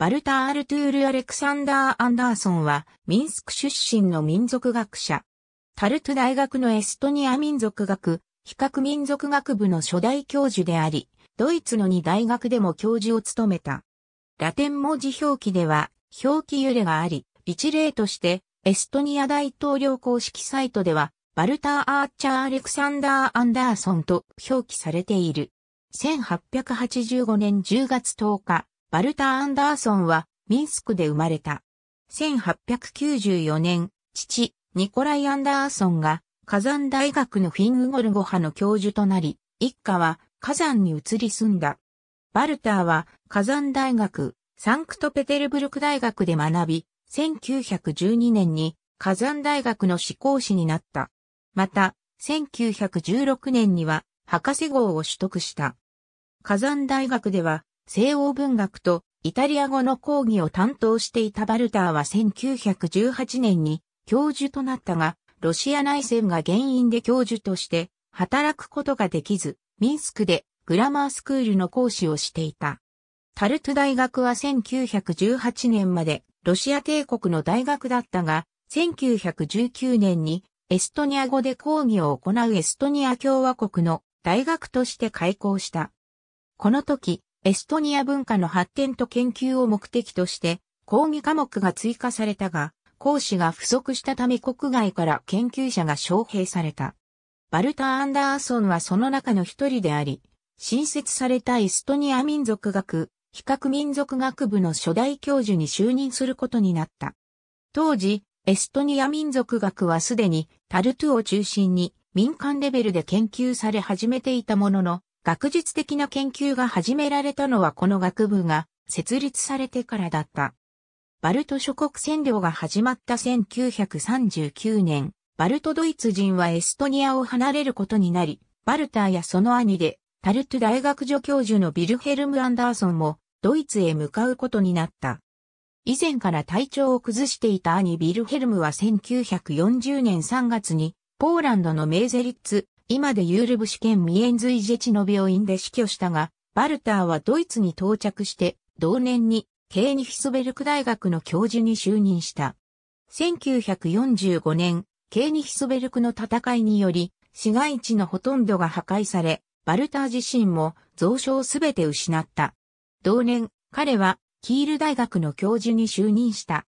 バルター・アルトゥール・アレクサンダー・アンダーソンは、ミンスク出身の民族学者。タルト大学のエストニア民族学、比較民族学部の初代教授であり、ドイツの2大学でも教授を務めた。ラテン文字表記では、表記揺れがあり、一例として、エストニア大統領公式サイトでは、バルター・アーチャー・アレクサンダー・アンダーソンと表記されている。1885年10月10日。バルター・アンダーソンはミンスクで生まれた。1894年、父、ニコライ・アンダーソンが火山大学のフィングゴルゴ派の教授となり、一家は火山に移り住んだ。バルターは火山大学、サンクトペテルブルク大学で学び、1912年に火山大学の志向士になった。また、1916年には博士号を取得した。火山大学では西欧文学とイタリア語の講義を担当していたバルターは1918年に教授となったが、ロシア内戦が原因で教授として働くことができず、ミンスクでグラマースクールの講師をしていた。タルト大学は1918年までロシア帝国の大学だったが、1919年にエストニア語で講義を行うエストニア共和国の大学として開校した。この時、エストニア文化の発展と研究を目的として、講義科目が追加されたが、講師が不足したため国外から研究者が招聘された。バルター・アンダーソンはその中の一人であり、新設されたエストニア民族学、比較民族学部の初代教授に就任することになった。当時、エストニア民族学はすでにタルトゥを中心に民間レベルで研究され始めていたものの、学術的な研究が始められたのはこの学部が設立されてからだった。バルト諸国占領が始まった1939年、バルトドイツ人はエストニアを離れることになり、バルターやその兄で、タルト大学助教授のビルヘルム・アンダーソンも、ドイツへ向かうことになった。以前から体調を崩していた兄ビルヘルムは1940年3月に、ポーランドのメーゼリッツ今でユールブ試験ミエンズイジェチの病院で死去したが、バルターはドイツに到着して、同年に、ケーニヒスベルク大学の教授に就任した。1945年、ケーニヒスベルクの戦いにより、市街地のほとんどが破壊され、バルター自身も蔵書をすべて失った。同年、彼はキール大学の教授に就任した。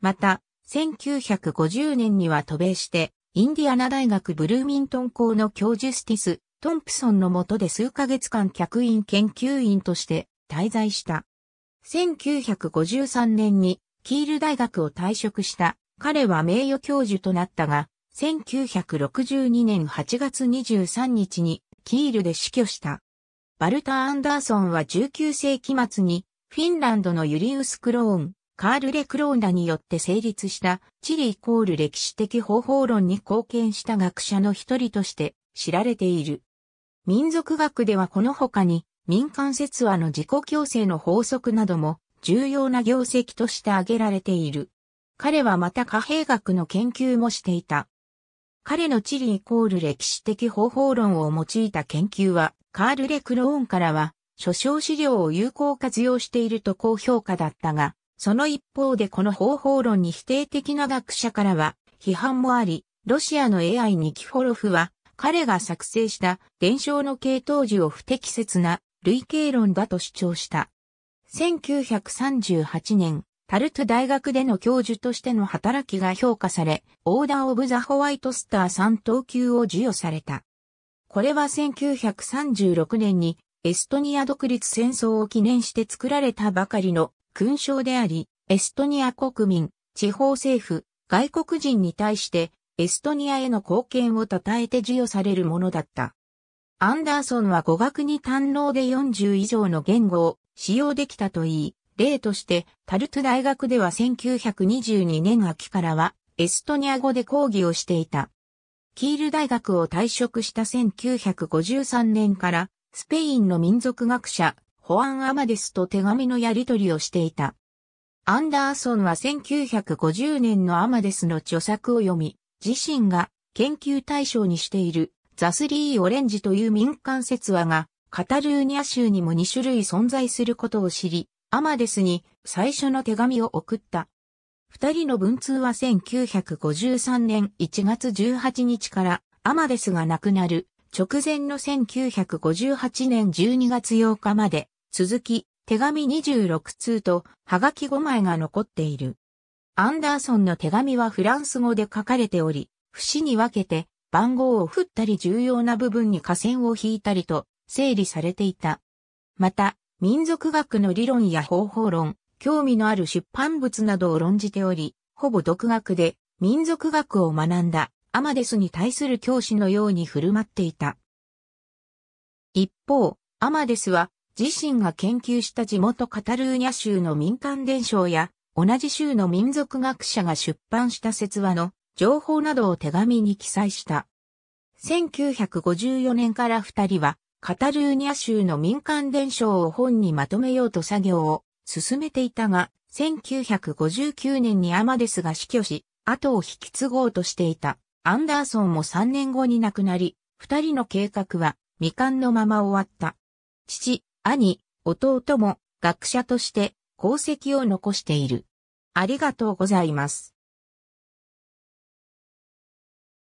また、1950年には渡米して、インディアナ大学ブルーミントン校の教授スティス・トンプソンの下で数ヶ月間客員研究員として滞在した。1953年にキール大学を退職した彼は名誉教授となったが、1962年8月23日にキールで死去した。バルター・アンダーソンは19世紀末にフィンランドのユリウス・クローン、カール・レクローナによって成立した地理イコール歴史的方法論に貢献した学者の一人として知られている。民族学ではこの他に民間説話の自己強制の法則なども重要な業績として挙げられている。彼はまた貨幣学の研究もしていた。彼の地理イコール歴史的方法論を用いた研究は、カール・レクローンからは、書証資料を有効活用していると高評価だったが、その一方でこの方法論に否定的な学者からは批判もあり、ロシアの AI ニキフォロフは彼が作成した伝承の系統樹を不適切な類型論だと主張した。1938年、タルト大学での教授としての働きが評価され、オーダーオブザホワイトスター3等級を授与された。これは1936年にエストニア独立戦争を記念して作られたばかりの勲章であり、エストニア国民、地方政府、外国人に対して、エストニアへの貢献を称えて授与されるものだった。アンダーソンは語学に堪能で40以上の言語を使用できたといい、例として、タルト大学では1922年秋からは、エストニア語で講義をしていた。キール大学を退職した1953年から、スペインの民族学者、ホ安ン・アマデスと手紙のやり取りをしていた。アンダーソンは1950年のアマデスの著作を読み、自身が研究対象にしているザスリー・オレンジという民間説話がカタルーニャ州にも2種類存在することを知り、アマデスに最初の手紙を送った。二人の文通は1953年1月18日からアマデスが亡くなる直前の1958年12月8日まで続き、手紙26通と、はがき5枚が残っている。アンダーソンの手紙はフランス語で書かれており、節に分けて、番号を振ったり重要な部分に下線を引いたりと、整理されていた。また、民族学の理論や方法論、興味のある出版物などを論じており、ほぼ独学で民族学を学んだアマデスに対する教師のように振る舞っていた。一方、アマデスは自身が研究した地元カタルーニャ州の民間伝承や、同じ州の民族学者が出版した説話の情報などを手紙に記載した。1954年から二人は、カタルーニャ州の民間伝承を本にまとめようと作業を進めていたが、1959年にアマデスが死去し、後を引き継ごうとしていたアンダーソンも3年後に亡くなり、二人の計画は未完のまま終わった。父、兄、弟も学者として功績を残している。ありがとうございます。